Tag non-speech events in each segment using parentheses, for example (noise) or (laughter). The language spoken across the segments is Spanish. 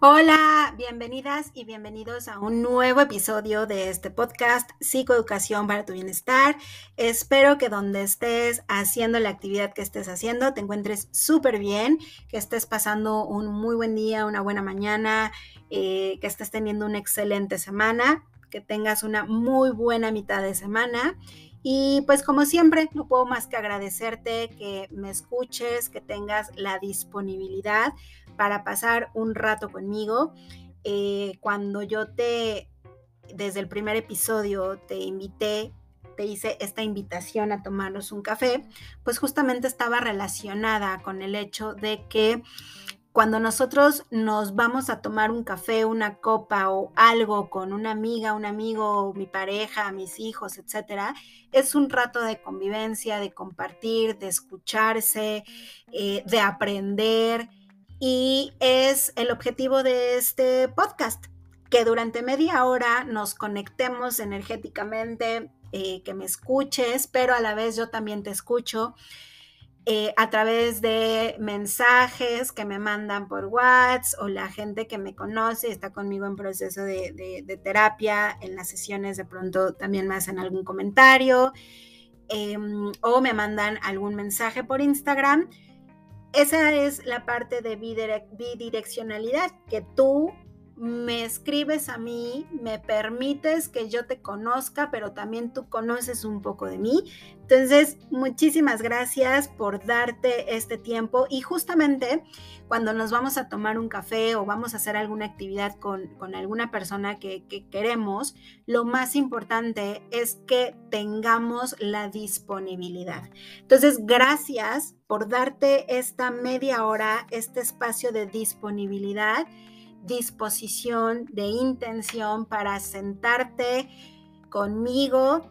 Hola, bienvenidas y bienvenidos a un nuevo episodio de este podcast Psicoeducación para tu Bienestar. Espero que donde estés haciendo la actividad que estés haciendo te encuentres súper bien, que estés pasando un muy buen día, una buena mañana, eh, que estés teniendo una excelente semana, que tengas una muy buena mitad de semana. Y pues como siempre, no puedo más que agradecerte que me escuches, que tengas la disponibilidad para pasar un rato conmigo. Eh, cuando yo te, desde el primer episodio, te invité, te hice esta invitación a tomarnos un café, pues justamente estaba relacionada con el hecho de que cuando nosotros nos vamos a tomar un café, una copa o algo con una amiga, un amigo, mi pareja, mis hijos, etc., es un rato de convivencia, de compartir, de escucharse, eh, de aprender, y es el objetivo de este podcast, que durante media hora nos conectemos energéticamente, eh, que me escuches, pero a la vez yo también te escucho eh, a través de mensajes que me mandan por WhatsApp o la gente que me conoce está conmigo en proceso de, terapia, en las sesiones de pronto también me hacen algún comentario. Em, o me mandan algún mensaje por Instagram esa es la parte de bidireccionalidad, que tú me escribes a mí, me permites que yo te conozca, pero también tú conoces un poco de mí. Entonces, muchísimas gracias por darte este tiempo y justamente cuando nos vamos a tomar un café o vamos a hacer alguna actividad con, alguna persona que queremos, lo más importante es que tengamos la disponibilidad. Entonces, gracias por darte esta media hora, este espacio de disponibilidad disposición, de intención para sentarte conmigo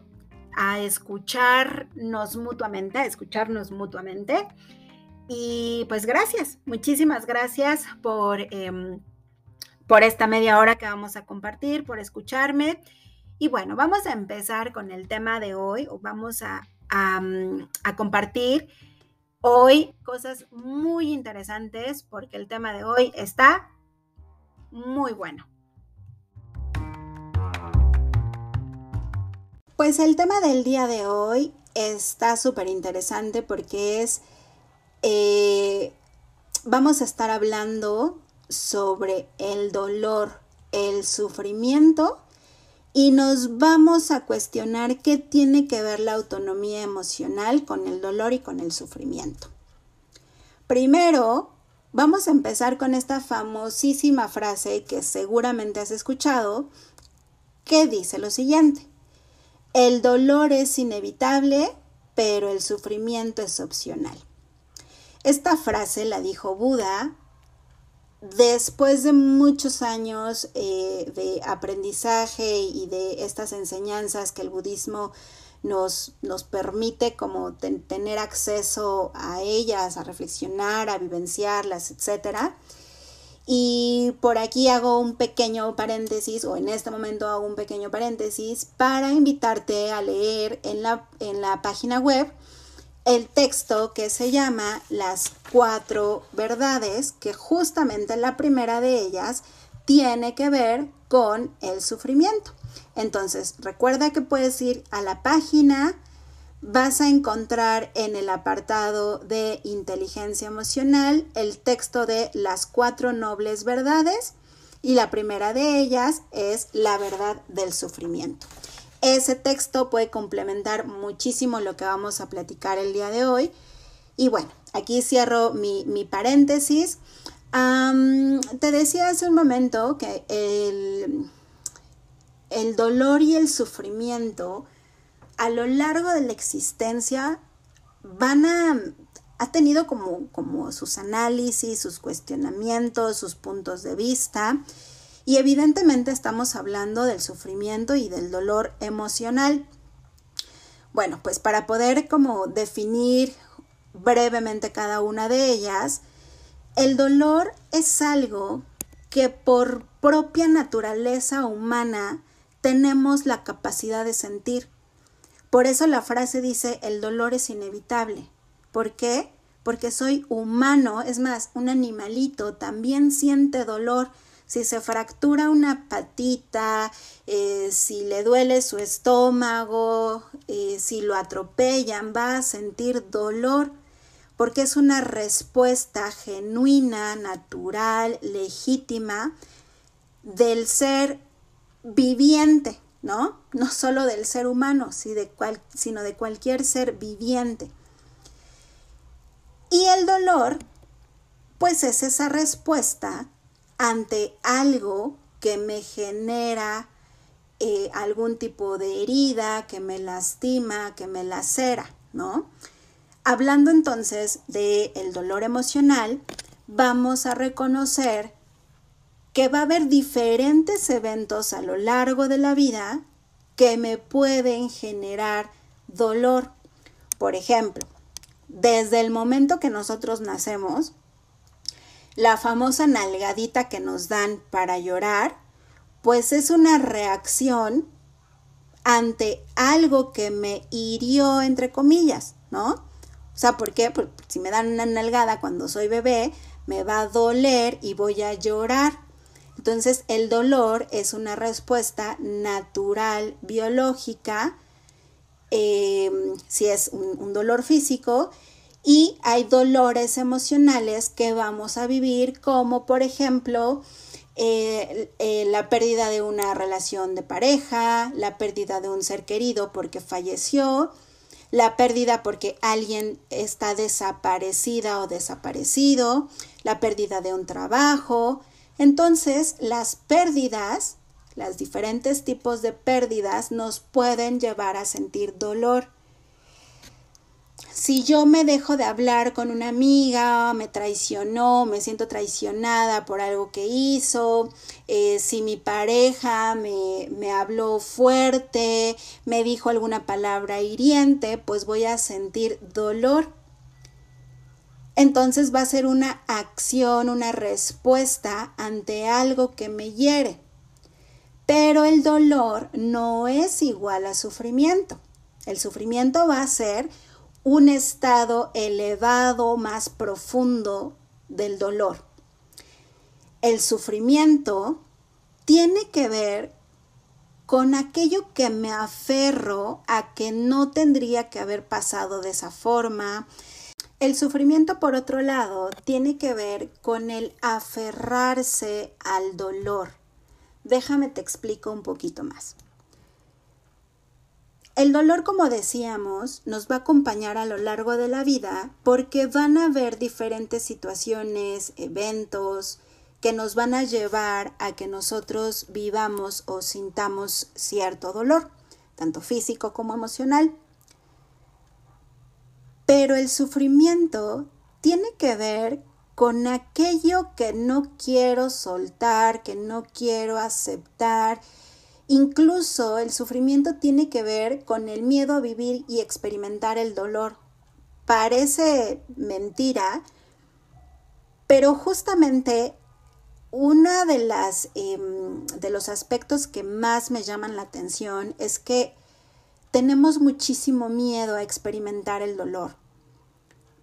a escucharnos mutuamente, a escucharnos mutuamente. Y pues gracias, muchísimas gracias por, em, por esta media hora que vamos a compartir, por escucharme. Y bueno, vamos a empezar con el tema de hoy, o vamos a, a compartir hoy cosas muy interesantes, porque el tema de hoy está muy bueno. Pues el tema del día de hoy está súper interesante porque es, eh, vamos a estar hablando sobre el dolor, el sufrimiento y nos vamos a cuestionar qué tiene que ver la autonomía emocional con el dolor y con el sufrimiento. Primero, Vamos a empezar con esta famosísima frase que seguramente has escuchado, que dice lo siguiente. El dolor es inevitable, pero el sufrimiento es opcional. Esta frase la dijo Buda después de muchos años eh, de aprendizaje y de estas enseñanzas que el budismo nos, permite como tener acceso a ellas, a reflexionar, a vivenciarlas, etcétera. Y por aquí hago un pequeño paréntesis, o en este momento hago un pequeño paréntesis, para invitarte a leer en la página web el texto que se llama Las cuatro verdades, que justamente la primera de ellas tiene que ver con el sufrimiento. Entonces, recuerda que puedes ir a la página, vas a encontrar en el apartado de inteligencia emocional el texto de las cuatro nobles verdades y la primera de ellas es la verdad del sufrimiento. Ese texto puede complementar muchísimo lo que vamos a platicar el día de hoy. Y bueno, aquí cierro mi, paréntesis. te decía hace un momento que el el dolor y el sufrimiento a lo largo de la existencia van a... ha tenido como, como sus análisis, sus cuestionamientos, sus puntos de vista. Y evidentemente estamos hablando del sufrimiento y del dolor emocional. Bueno, pues para poder como definir brevemente cada una de ellas, el dolor es algo que por propia naturaleza humana tenemos la capacidad de sentir. Por eso la frase dice, el dolor es inevitable. ¿Por qué? Porque soy humano, es más, un animalito también siente dolor. Si se fractura una patita, eh, si le duele su estómago, eh, si lo atropellan, va a sentir dolor porque es una respuesta genuina, natural, legítima del ser viviente, ¿no? No solo del ser humano, sino de cualquier ser viviente. Y el dolor, pues es esa respuesta ante algo que me genera eh, algún tipo de herida, que me lastima, que me lacera, ¿no? Hablando entonces del el dolor emocional, vamos a reconocer que va a haber diferentes eventos a lo largo de la vida que me pueden generar dolor. Por ejemplo, desde el momento que nosotros nacemos, la famosa nalgadita que nos dan para llorar, pues es una reacción ante algo que me hirió, entre comillas, ¿no? O sea, ¿por qué? Porque si me dan una nalgada cuando soy bebé, me va a doler y voy a llorar. Entonces el dolor es una respuesta natural, biológica, eh, si es un, dolor físico, y hay dolores emocionales que vamos a vivir, como por ejemplo eh, eh, la pérdida de una relación de pareja, la pérdida de un ser querido porque falleció, la pérdida porque alguien está desaparecida o desaparecido, la pérdida de un trabajo, entonces, las pérdidas, los diferentes tipos de pérdidas nos pueden llevar a sentir dolor. Si yo me dejo de hablar con una amiga, me traicionó, me siento traicionada por algo que hizo, eh, si mi pareja me habló fuerte, me dijo alguna palabra hiriente, pues voy a sentir dolor entonces va a ser una acción, una respuesta ante algo que me hiere. Pero el dolor no es igual a sufrimiento. El sufrimiento va a ser un estado elevado, más profundo del dolor. El sufrimiento tiene que ver con aquello que me aferro a que no tendría que haber pasado de esa forma, el sufrimiento, por otro lado, tiene que ver con el aferrarse al dolor. Déjame te explico un poquito más. El dolor, como decíamos, nos va a acompañar a lo largo de la vida porque van a haber diferentes situaciones, eventos que nos van a llevar a que nosotros vivamos o sintamos cierto dolor, tanto físico como emocional. Pero el sufrimiento tiene que ver con aquello que no quiero soltar, que no quiero aceptar. Incluso el sufrimiento tiene que ver con el miedo a vivir y experimentar el dolor. Parece mentira, pero justamente uno de, em, de los aspectos que más me llaman la atención es que tenemos muchísimo miedo a experimentar el dolor.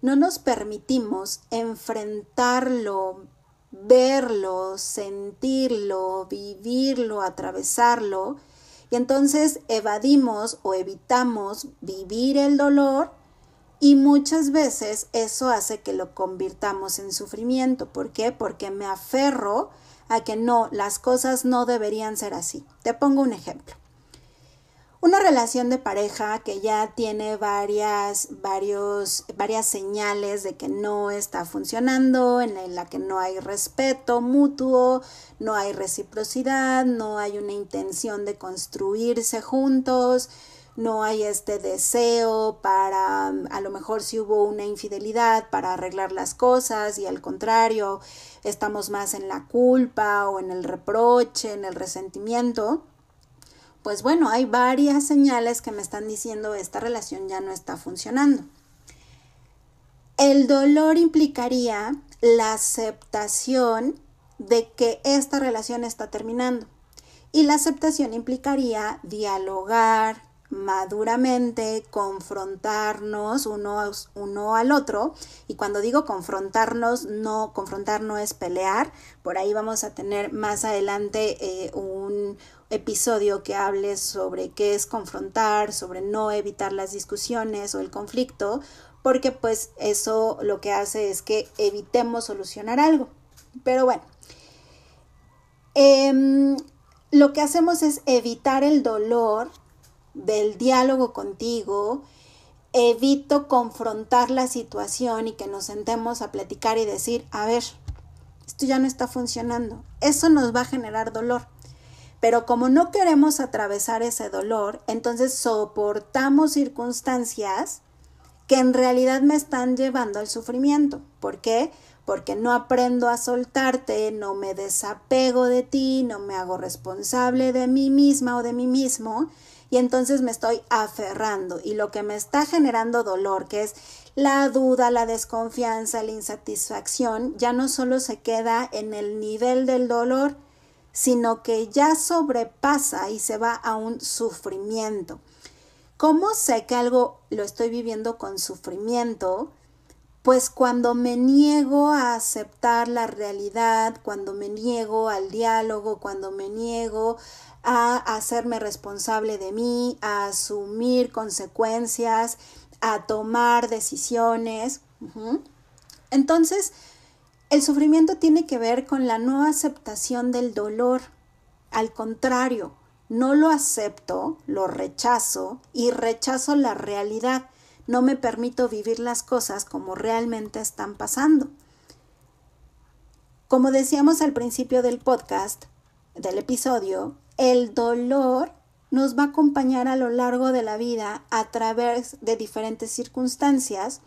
No nos permitimos enfrentarlo, verlo, sentirlo, vivirlo, atravesarlo, y entonces evadimos o evitamos vivir el dolor y muchas veces eso hace que lo convirtamos en sufrimiento. ¿Por qué? Porque me aferro a que no, las cosas no deberían ser así. Te pongo un ejemplo una relación de pareja que ya tiene varias, varios, varias señales de que no está funcionando, en la, en la, que no hay respeto mutuo, no hay reciprocidad, no hay una intención de construirse juntos, no hay este deseo para, a lo mejor si hubo una infidelidad para arreglar las cosas y al contrario, estamos más en la culpa o en el reproche, en el resentimiento pues bueno, hay varias señales que me están diciendo esta relación ya no está funcionando. El dolor implicaría la aceptación de que esta relación está terminando. Y la aceptación implicaría dialogar, maduramente confrontarnos uno, uno, al otro. Y cuando digo confrontarnos, no confrontar no es pelear. Por ahí vamos a tener más adelante eh, un episodio que hable sobre qué es confrontar, sobre no evitar las discusiones o el conflicto, porque pues eso lo que hace es que evitemos solucionar algo. Pero bueno. Em, lo que hacemos es evitar el dolor del diálogo contigo, evito confrontar la situación y que nos sentemos a platicar y decir, a ver, esto ya no está funcionando. Eso nos va a generar dolor. Pero como no queremos atravesar ese dolor, entonces soportamos circunstancias que en realidad me están llevando al sufrimiento. ¿Por qué? Porque no aprendo a soltarte, no me desapego de ti, no me hago responsable de mí misma o de mí mismo y entonces me estoy aferrando y lo que me está generando dolor, que es la duda, la desconfianza, la insatisfacción, ya no solo se queda en el nivel del dolor, sino que ya sobrepasa y se va a un sufrimiento. ¿Cómo sé que algo lo estoy viviendo con sufrimiento? Pues cuando me niego a aceptar la realidad, cuando me niego al diálogo, cuando me niego a hacerme responsable de mí, a asumir consecuencias, a tomar decisiones. Entonces, el sufrimiento tiene que ver con la no aceptación del dolor. Al contrario, no lo acepto, lo rechazo y rechazo la realidad. No me permito vivir las cosas como realmente están pasando. Como decíamos al principio del podcast, del episodio, el dolor nos va a acompañar a lo largo de la vida a través de diferentes circunstancias,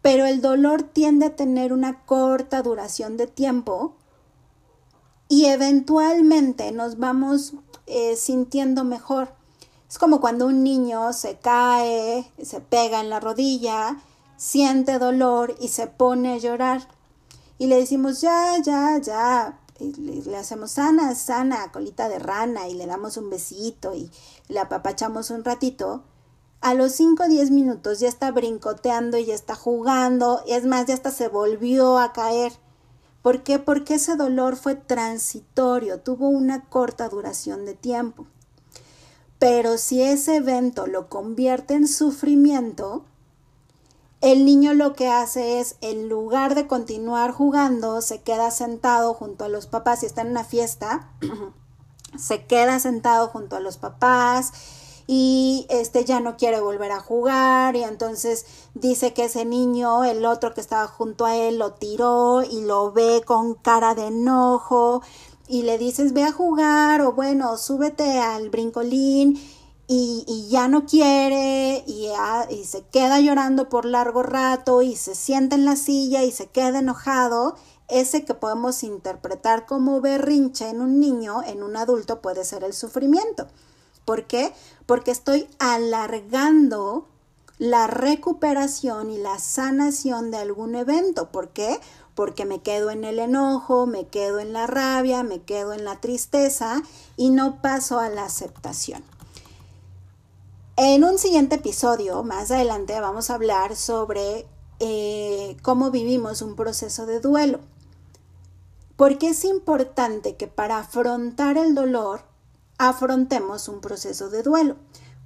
pero el dolor tiende a tener una corta duración de tiempo y eventualmente nos vamos eh, sintiendo mejor. Es como cuando un niño se cae, se pega en la rodilla, siente dolor y se pone a llorar. Y le decimos, ya, ya, ya, le hacemos sana, sana, colita de rana y le damos un besito y le apapachamos un ratito, a los 5 o 10 minutos ya está brincoteando, y ya está jugando, es más, ya hasta se volvió a caer. ¿Por qué? Porque ese dolor fue transitorio, tuvo una corta duración de tiempo. Pero si ese evento lo convierte en sufrimiento, el niño lo que hace es, en lugar de continuar jugando, se queda sentado junto a los papás, y está en una fiesta, (clears throat) se queda sentado junto a los papás y este ya no quiere volver a jugar y entonces dice que ese niño, el otro que estaba junto a él, lo tiró y lo ve con cara de enojo y le dices ve a jugar o bueno, súbete al brincolín y, ya no quiere y, y, se queda llorando por largo rato y se sienta en la silla y se queda enojado, ese que podemos interpretar como berrinche en un niño, en un adulto puede ser el sufrimiento. ¿Por qué? Porque estoy alargando la recuperación y la sanación de algún evento. ¿Por qué? Porque me quedo en el enojo, me quedo en la rabia, me quedo en la tristeza y no paso a la aceptación. En un siguiente episodio, más adelante, vamos a hablar sobre eh, cómo vivimos un proceso de duelo. Porque es importante que para afrontar el dolor, afrontemos un proceso de duelo.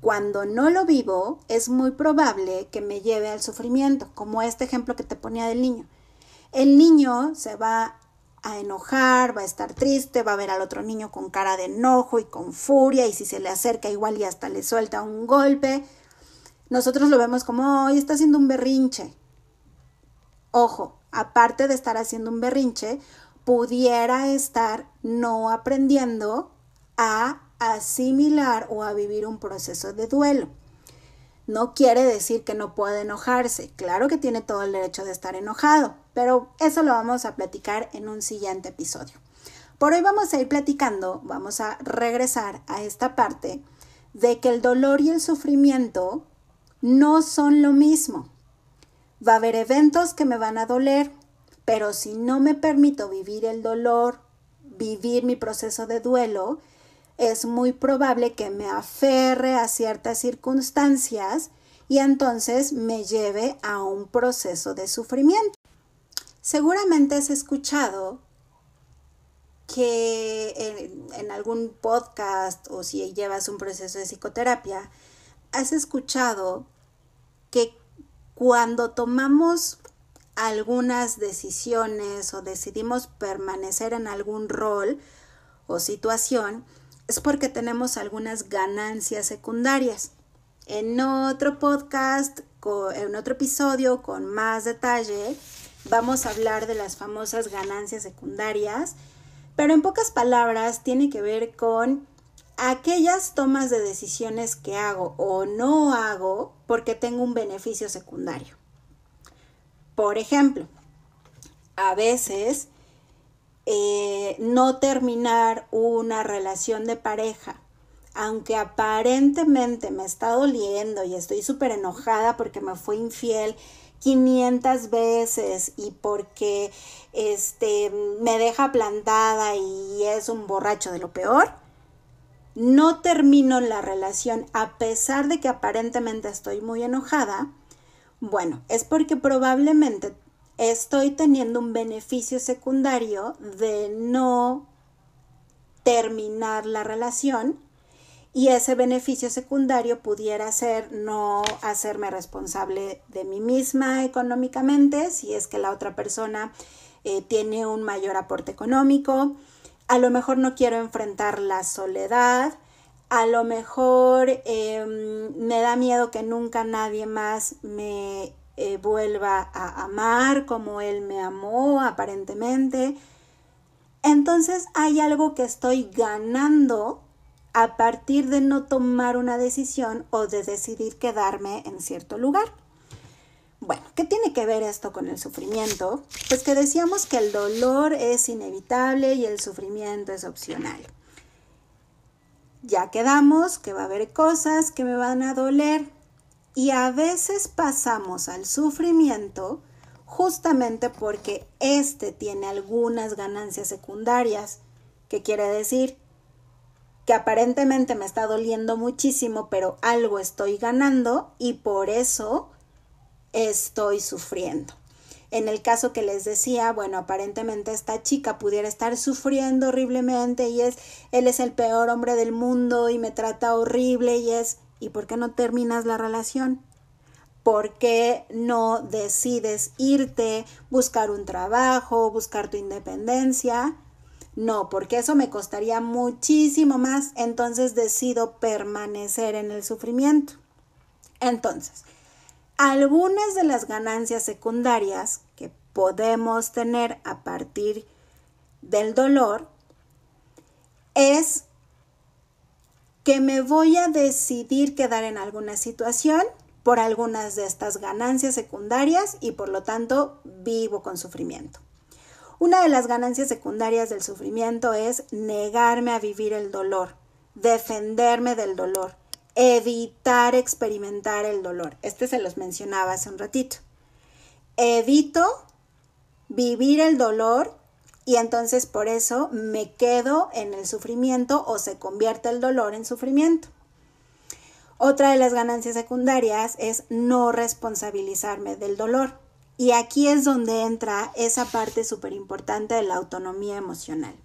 Cuando no lo vivo, es muy probable que me lleve al sufrimiento, como este ejemplo que te ponía del niño. El niño se va a enojar, va a estar triste, va a ver al otro niño con cara de enojo y con furia y si se le acerca igual y hasta le suelta un golpe. Nosotros lo vemos como, hoy está haciendo un berrinche. Ojo, aparte de estar haciendo un berrinche, pudiera estar no aprendiendo a asimilar o a vivir un proceso de duelo. No quiere decir que no pueda enojarse. Claro que tiene todo el derecho de estar enojado, pero eso lo vamos a platicar en un siguiente episodio. Por hoy vamos a ir platicando, vamos a regresar a esta parte de que el dolor y el sufrimiento no son lo mismo. Va a haber eventos que me van a doler, pero si no me permito vivir el dolor, vivir mi proceso de duelo, es muy probable que me aferre a ciertas circunstancias y entonces me lleve a un proceso de sufrimiento. Seguramente has escuchado que en, en, algún podcast o si llevas un proceso de psicoterapia, has escuchado que cuando tomamos algunas decisiones o decidimos permanecer en algún rol o situación, es porque tenemos algunas ganancias secundarias. En otro podcast, en otro episodio con más detalle, vamos a hablar de las famosas ganancias secundarias, pero en pocas palabras tiene que ver con aquellas tomas de decisiones que hago o no hago porque tengo un beneficio secundario. Por ejemplo, a veces eh, no terminar una relación de pareja, aunque aparentemente me está doliendo y estoy súper enojada porque me fue infiel 500 veces y porque este, me deja plantada y es un borracho de lo peor, no termino la relación a pesar de que aparentemente estoy muy enojada, bueno, es porque probablemente estoy teniendo un beneficio secundario de no terminar la relación y ese beneficio secundario pudiera ser no hacerme responsable de mí misma económicamente si es que la otra persona eh, tiene un mayor aporte económico. A lo mejor no quiero enfrentar la soledad. A lo mejor em, me da miedo que nunca nadie más me eh, vuelva a amar como Él me amó aparentemente. Entonces hay algo que estoy ganando a partir de no tomar una decisión o de decidir quedarme en cierto lugar. Bueno, ¿qué tiene que ver esto con el sufrimiento? Pues que decíamos que el dolor es inevitable y el sufrimiento es opcional. Ya quedamos que va a haber cosas que me van a doler, y a veces pasamos al sufrimiento justamente porque éste tiene algunas ganancias secundarias, que quiere decir que aparentemente me está doliendo muchísimo, pero algo estoy ganando y por eso estoy sufriendo. En el caso que les decía, bueno, aparentemente esta chica pudiera estar sufriendo horriblemente y es, él es el peor hombre del mundo y me trata horrible y es, ¿Y por qué no terminas la relación? ¿Por qué no decides irte, buscar un trabajo, buscar tu independencia? No, porque eso me costaría muchísimo más, entonces decido permanecer en el sufrimiento. Entonces, algunas de las ganancias secundarias que podemos tener a partir del dolor es que me voy a decidir quedar en alguna situación por algunas de estas ganancias secundarias y por lo tanto vivo con sufrimiento. Una de las ganancias secundarias del sufrimiento es negarme a vivir el dolor, defenderme del dolor, evitar experimentar el dolor. Este se los mencionaba hace un ratito. Evito vivir el dolor y entonces por eso me quedo en el sufrimiento o se convierte el dolor en sufrimiento. Otra de las ganancias secundarias es no responsabilizarme del dolor. Y aquí es donde entra esa parte súper importante de la autonomía emocional.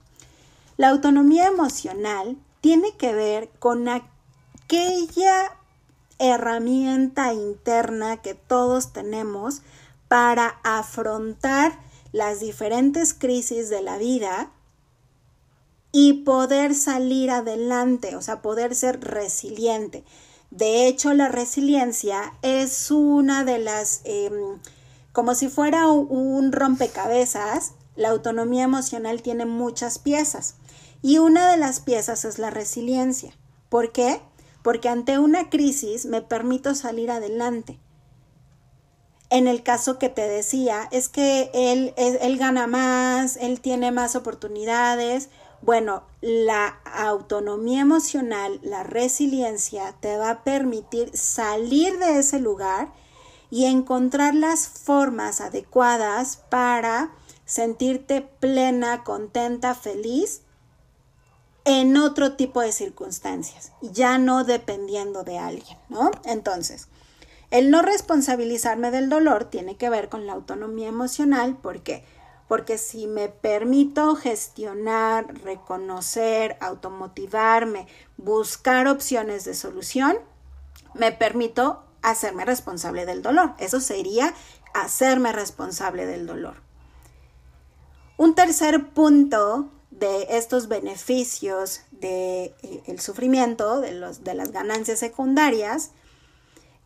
La autonomía emocional tiene que ver con aquella herramienta interna que todos tenemos para afrontar las diferentes crisis de la vida y poder salir adelante, o sea, poder ser resiliente. De hecho, la resiliencia es una de las, em, como si fuera un rompecabezas, la autonomía emocional tiene muchas piezas y una de las piezas es la resiliencia. ¿Por qué? Porque ante una crisis me permito salir adelante en el caso que te decía, es que él, gana más, él tiene más oportunidades. Bueno, la autonomía emocional, la resiliencia te va a permitir salir de ese lugar y encontrar las formas adecuadas para sentirte plena, contenta, feliz en otro tipo de circunstancias, ya no dependiendo de alguien, ¿no? Entonces, el no responsabilizarme del dolor tiene que ver con la autonomía emocional, ¿por qué? Porque si me permito gestionar, reconocer, automotivarme, buscar opciones de solución, me permito hacerme responsable del dolor. Eso sería hacerme responsable del dolor. Un tercer punto de estos beneficios del eh, sufrimiento, de las ganancias secundarias,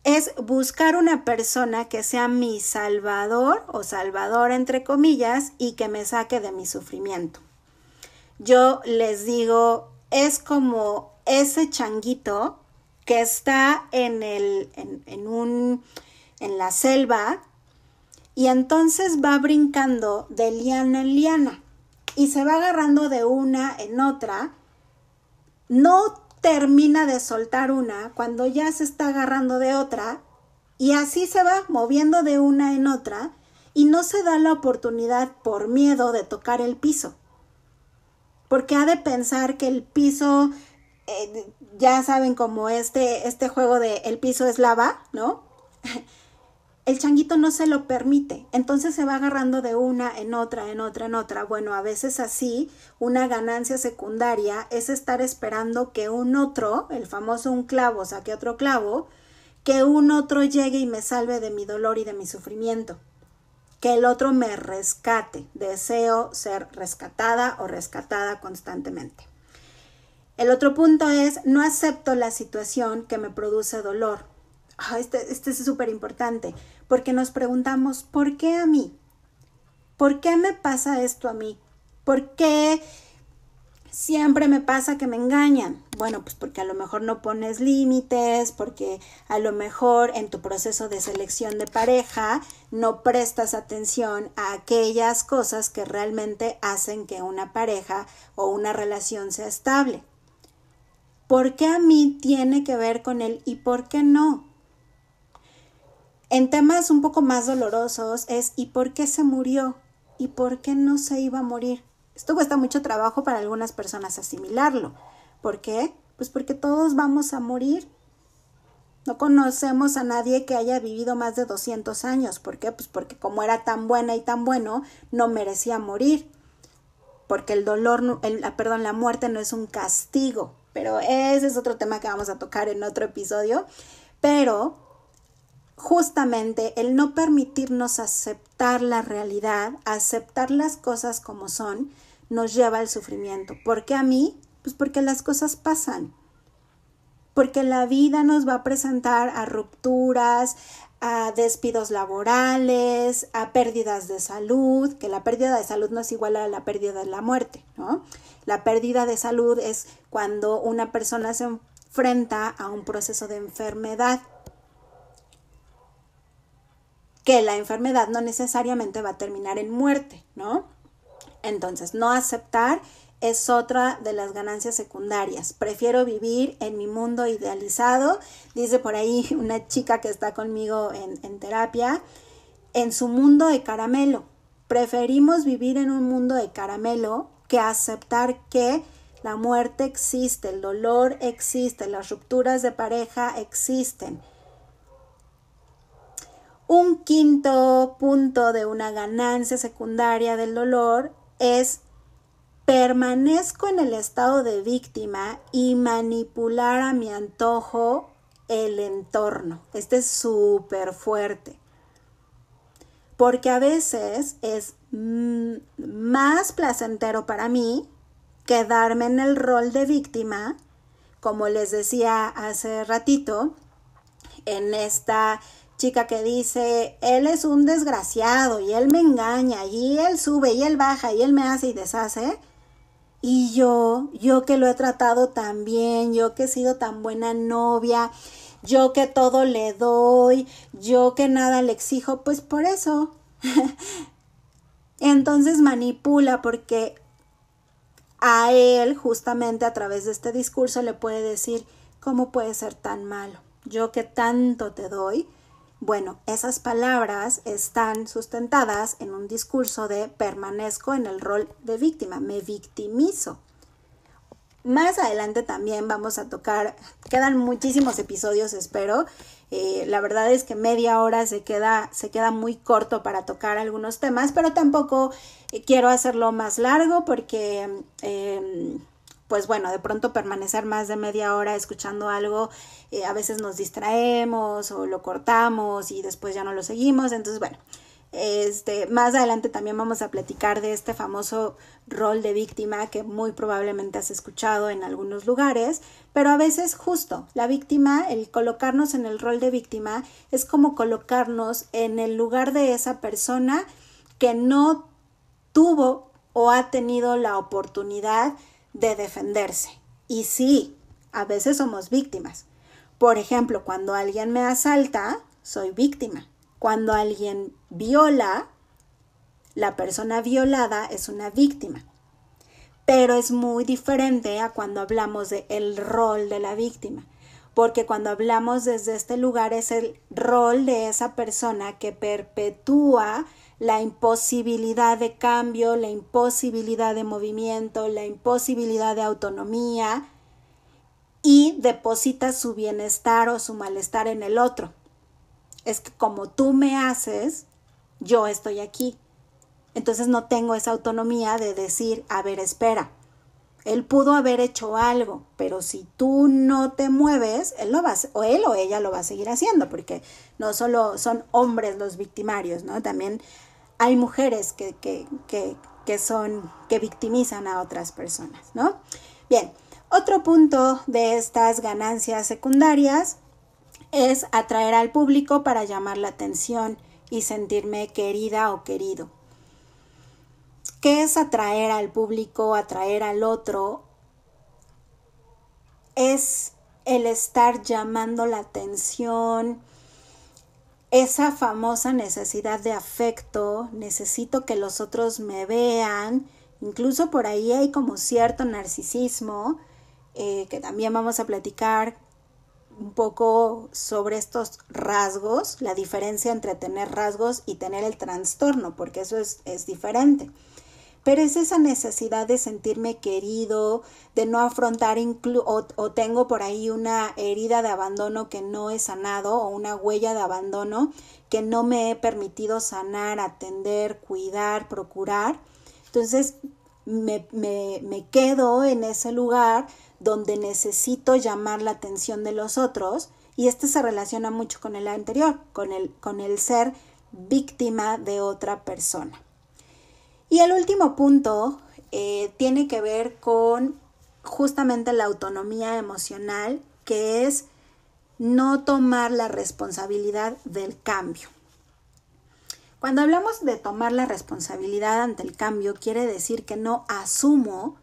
es buscar una persona que sea mi salvador o salvador entre comillas y que me saque de mi sufrimiento. Yo les digo, es como ese changuito que está en, el, en, la selva y entonces va brincando de liana en liana y se va agarrando de una en otra. No termina de soltar una, cuando ya se está agarrando de otra, y así se va moviendo de una en otra, y no se da la oportunidad por miedo de tocar el piso. Porque ha de pensar que el piso, eh, ya saben como este, este juego de el piso es lava, ¿no? (laughs) el changuito no se lo permite, entonces se va agarrando de una en otra, en otra, en otra. Bueno, a veces así, una ganancia secundaria es estar esperando que un otro, el famoso un clavo, saque otro clavo, que un otro llegue y me salve de mi dolor y de mi sufrimiento, que el otro me rescate. Deseo ser rescatada o rescatada constantemente. El otro punto es, no acepto la situación que me produce dolor. Ah, este, este es súper importante porque nos preguntamos, ¿por qué a mí? ¿Por qué me pasa esto a mí? ¿Por qué siempre me pasa que me engañan? Bueno, pues porque a lo mejor no pones límites, porque a lo mejor en tu proceso de selección de pareja no prestas atención a aquellas cosas que realmente hacen que una pareja o una relación sea estable. ¿Por qué a mí tiene que ver con él y por qué no? En temas un poco más dolorosos es ¿y por qué se murió? ¿Y por qué no se iba a morir? Esto cuesta mucho trabajo para algunas personas asimilarlo. ¿Por qué? Pues porque todos vamos a morir. No conocemos a nadie que haya vivido más de 200 años. ¿Por qué? Pues porque como era tan buena y tan bueno, no merecía morir. Porque el dolor, perdón, la muerte no es un castigo. Pero ese es otro tema que vamos a tocar en otro episodio. Pero justamente el no permitirnos aceptar la realidad, aceptar las cosas como son, nos lleva al sufrimiento. ¿Por qué a mí? Pues porque las cosas pasan. Porque la vida nos va a presentar a rupturas, a despidos laborales, a pérdidas de salud, que la pérdida de salud no es igual a la pérdida de la muerte, ¿no? La pérdida de salud es cuando una persona se enfrenta a un proceso de enfermedad que la enfermedad no necesariamente va a terminar en muerte, ¿no? Entonces, no aceptar es otra de las ganancias secundarias. Prefiero vivir en mi mundo idealizado, dice por ahí (laughs) una chica que está conmigo en, terapia, en su mundo de caramelo. Preferimos vivir en un mundo de caramelo que aceptar que la muerte existe, el dolor existe, las rupturas de pareja existen. Un quinto punto de una ganancia secundaria del dolor es permanezco en el estado de víctima y manipular a mi antojo el entorno. Este es súper fuerte. Porque a veces es mm, más placentero para mí quedarme en el rol de víctima, como les decía hace ratito, en esta chica que dice, él es un desgraciado y él me engaña y él sube y él baja y él me hace y deshace. Y yo, yo que lo he tratado tan bien, yo que he sido tan buena novia, yo que todo le doy, yo que nada le exijo, pues por eso. (laughs) Entonces manipula porque a él justamente a través de este discurso le puede decir, ¿cómo puede ser tan malo? Yo que tanto te doy, bueno, esas palabras están sustentadas en un discurso de permanezco en el rol de víctima, me victimizo. Más adelante también vamos a tocar, quedan muchísimos episodios, espero. Eh, la verdad es que media hora se queda, se queda muy corto para tocar algunos temas, pero tampoco eh, quiero hacerlo más largo porque eh, pues bueno, de pronto permanecer más de media hora escuchando algo, eh, a veces nos distraemos o lo cortamos y después ya no lo seguimos. Entonces, bueno, este, más adelante también vamos a platicar de este famoso rol de víctima que muy probablemente has escuchado en algunos lugares, pero a veces justo la víctima, el colocarnos en el rol de víctima es como colocarnos en el lugar de esa persona que no tuvo o ha tenido la oportunidad de defenderse. Y sí, a veces somos víctimas. Por ejemplo, cuando alguien me asalta, soy víctima. Cuando alguien viola, la persona violada es una víctima. Pero es muy diferente a cuando hablamos de el rol de la víctima, porque cuando hablamos desde este lugar es el rol de esa persona que perpetúa la imposibilidad de cambio, la imposibilidad de movimiento, la imposibilidad de autonomía y deposita su bienestar o su malestar en el otro. Es que como tú me haces, yo estoy aquí. Entonces no tengo esa autonomía de decir, a ver, espera, él pudo haber hecho algo, pero si tú no te mueves, él lo va o él o ella lo va a seguir haciendo, porque no solo son hombres los victimarios, ¿no? También hay mujeres que, son, que victimizan a otras personas, ¿no? Bien, otro punto de estas ganancias secundarias es atraer al público para llamar la atención y sentirme querida o querido. ¿Qué es atraer al público, atraer al otro? Es el estar llamando la atención, esa famosa necesidad de afecto, necesito que los otros me vean, incluso por ahí hay como cierto narcisismo, eh, que también vamos a platicar un poco sobre estos rasgos, la diferencia entre tener rasgos y tener el trastorno, porque eso es diferente pero es esa necesidad de sentirme querido, de no afrontar o, tengo por ahí una herida de abandono que no he sanado o una huella de abandono que no me he permitido sanar, atender, cuidar, procurar. Entonces me, me, quedo en ese lugar donde necesito llamar la atención de los otros y este se relaciona mucho con el anterior, con el, con el ser víctima de otra persona. Y el último punto eh, tiene que ver con justamente la autonomía emocional, que es no tomar la responsabilidad del cambio. Cuando hablamos de tomar la responsabilidad ante el cambio, quiere decir que no asumo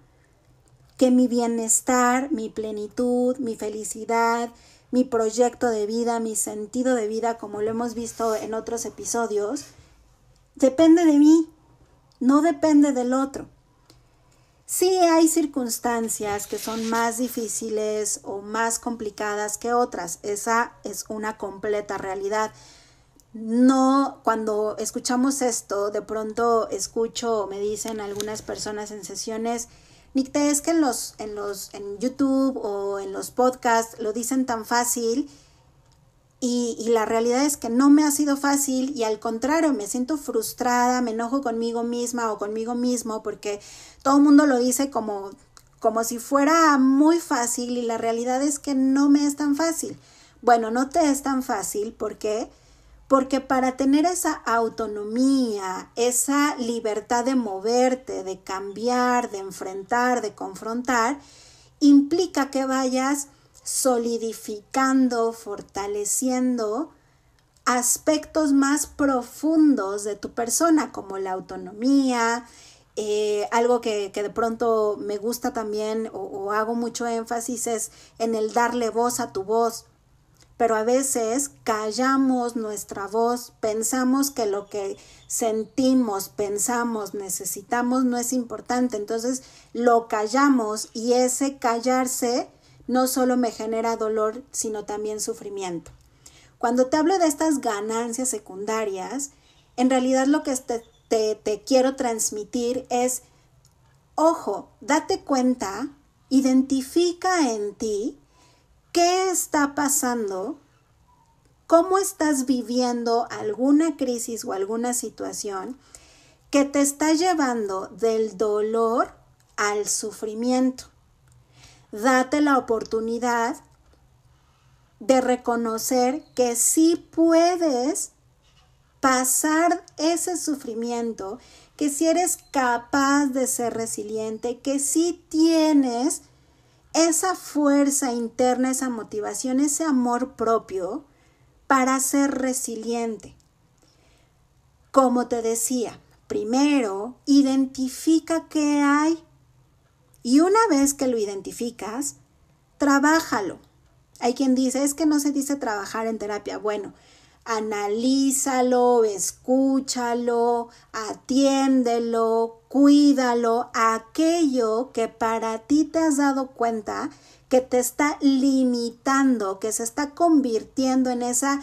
que mi bienestar, mi plenitud, mi felicidad, mi proyecto de vida, mi sentido de vida, como lo hemos visto en otros episodios, depende de mí, no depende del otro. Sí hay circunstancias que son más difíciles o más complicadas que otras, esa es una completa realidad. No, cuando escuchamos esto, de pronto escucho, me dicen algunas personas en sesiones, Nicte, es que en los, en los, en YouTube o en los podcasts lo dicen tan fácil y, la realidad es que no me ha sido fácil y al contrario, me siento frustrada, me enojo conmigo misma o conmigo mismo porque todo el mundo lo dice como, como si fuera muy fácil y la realidad es que no me es tan fácil. Bueno, no te es tan fácil qué? porque para tener esa autonomía, esa libertad de moverte, de cambiar, de enfrentar, de confrontar, implica que vayas solidificando, fortaleciendo aspectos más profundos de tu persona, como la autonomía, eh, algo que, de pronto me gusta también o, o hago mucho énfasis es en el darle voz a tu voz pero a veces callamos nuestra voz, pensamos que lo que sentimos, pensamos, necesitamos no es importante, entonces lo callamos y ese callarse no solo me genera dolor, sino también sufrimiento. Cuando te hablo de estas ganancias secundarias, en realidad lo que te, quiero transmitir es, ojo, date cuenta, identifica en ti qué está pasando, cómo estás viviendo alguna crisis o alguna situación que te está llevando del dolor al sufrimiento date la oportunidad de reconocer que sí puedes pasar ese sufrimiento, que si sí eres capaz de ser resiliente, que sí tienes esa fuerza interna, esa motivación, ese amor propio para ser resiliente. Como te decía, primero identifica qué hay y una vez que lo identificas, trabájalo. Hay quien dice, es que no se dice trabajar en terapia. Bueno, analízalo, escúchalo, atiéndelo, cuídalo, aquello que para ti te has dado cuenta que te está limitando, que se está convirtiendo en esa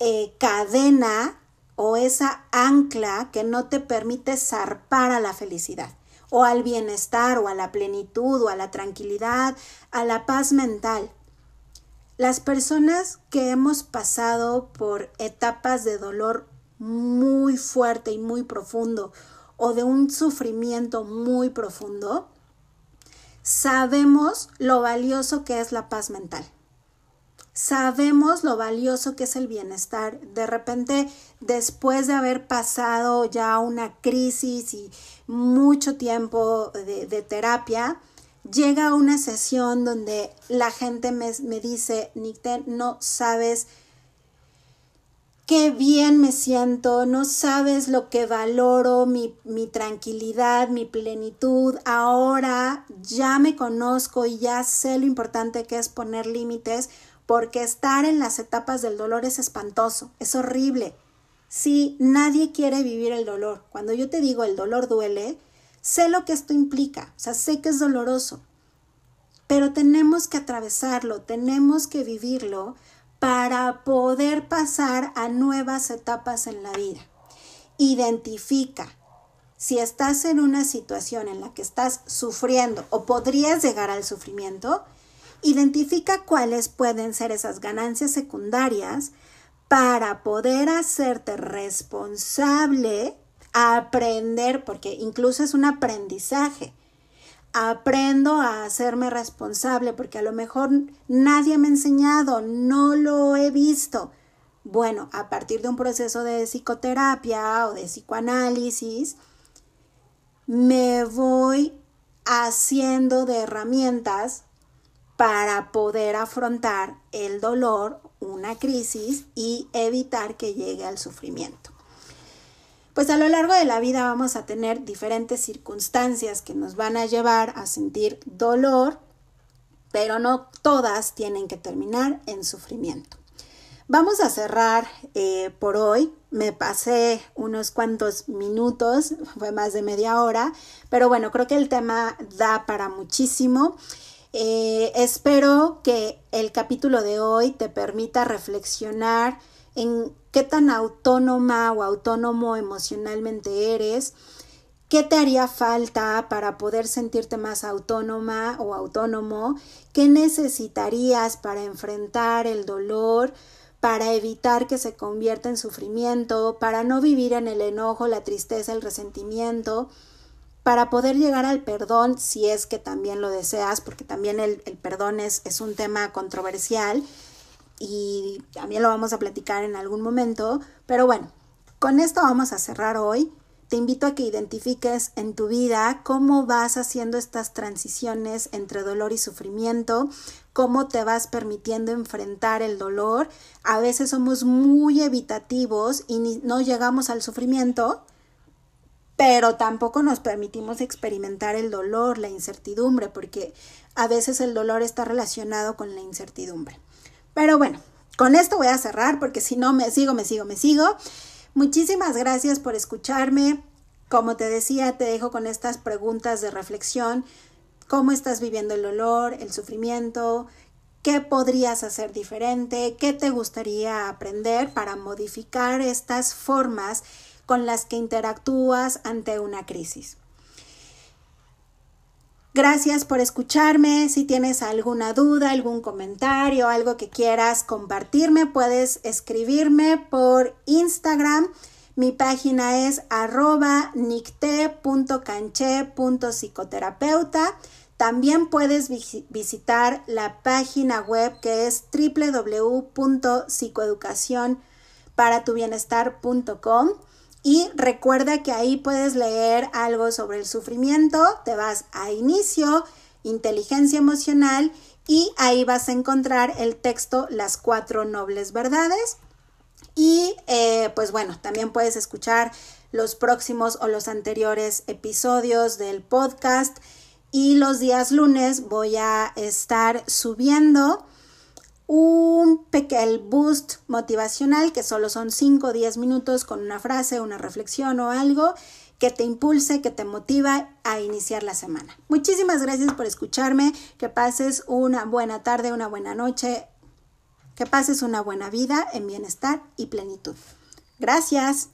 eh, cadena o esa ancla que no te permite zarpar a la felicidad o al bienestar o a la plenitud o a la tranquilidad, a la paz mental. Las personas que hemos pasado por etapas de dolor muy fuerte y muy profundo o de un sufrimiento muy profundo, sabemos lo valioso que es la paz mental. Sabemos lo valioso que es el bienestar. De repente, después de haber pasado ya una crisis y mucho tiempo de, terapia, llega a una sesión donde la gente me, dice, Nicten, no sabes qué bien me siento, no sabes lo que valoro, mi, tranquilidad, mi plenitud. Ahora ya me conozco y ya sé lo importante que es poner límites, porque estar en las etapas del dolor es espantoso, es horrible. Si nadie quiere vivir el dolor, cuando yo te digo el dolor duele, sé lo que esto implica, o sea, sé que es doloroso, pero tenemos que atravesarlo, tenemos que vivirlo para poder pasar a nuevas etapas en la vida. Identifica si estás en una situación en la que estás sufriendo o podrías llegar al sufrimiento, identifica cuáles pueden ser esas ganancias secundarias para poder hacerte responsable, aprender, porque incluso es un aprendizaje. Aprendo a hacerme responsable porque a lo mejor nadie me ha enseñado, no lo he visto. Bueno, a partir de un proceso de psicoterapia o de psicoanálisis, me voy haciendo de herramientas para poder afrontar el dolor, una crisis y evitar que llegue al sufrimiento. Pues a lo largo de la vida vamos a tener diferentes circunstancias que nos van a llevar a sentir dolor, pero no todas tienen que terminar en sufrimiento. Vamos a cerrar eh, por hoy. Me pasé unos cuantos minutos, fue más de media hora, pero bueno, creo que el tema da para muchísimo. Eh, espero que el capítulo de hoy te permita reflexionar en qué tan autónoma o autónomo emocionalmente eres, qué te haría falta para poder sentirte más autónoma o autónomo, qué necesitarías para enfrentar el dolor, para evitar que se convierta en sufrimiento, para no vivir en el enojo, la tristeza, el resentimiento, para poder llegar al perdón, si es que también lo deseas, porque también el, perdón es, es, un tema controversial y también lo vamos a platicar en algún momento, pero bueno, con esto vamos a cerrar hoy. Te invito a que identifiques en tu vida cómo vas haciendo estas transiciones entre dolor y sufrimiento, cómo te vas permitiendo enfrentar el dolor. A veces somos muy evitativos y no llegamos al sufrimiento, pero tampoco nos permitimos experimentar el dolor, la incertidumbre, porque a veces el dolor está relacionado con la incertidumbre. Pero bueno, con esto voy a cerrar porque si no me sigo, me sigo, me sigo. Muchísimas gracias por escucharme. Como te decía, te dejo con estas preguntas de reflexión. ¿Cómo estás viviendo el dolor, el sufrimiento? ¿Qué podrías hacer diferente? ¿Qué te gustaría aprender para modificar estas formas? con las que interactúas ante una crisis. Gracias por escucharme. Si tienes alguna duda, algún comentario, algo que quieras compartirme, puedes escribirme por Instagram. Mi página es arroba También puedes visitar la página web que es www.psicoeducacionparatubienestar.com. Y recuerda que ahí puedes leer algo sobre el sufrimiento, te vas a inicio, inteligencia emocional y ahí vas a encontrar el texto Las cuatro nobles verdades. Y eh, pues bueno, también puedes escuchar los próximos o los anteriores episodios del podcast. Y los días lunes voy a estar subiendo un pequeño boost motivacional que solo son 5 o 10 minutos con una frase, una reflexión o algo que te impulse, que te motiva a iniciar la semana. Muchísimas gracias por escucharme, que pases una buena tarde, una buena noche, que pases una buena vida en bienestar y plenitud. Gracias.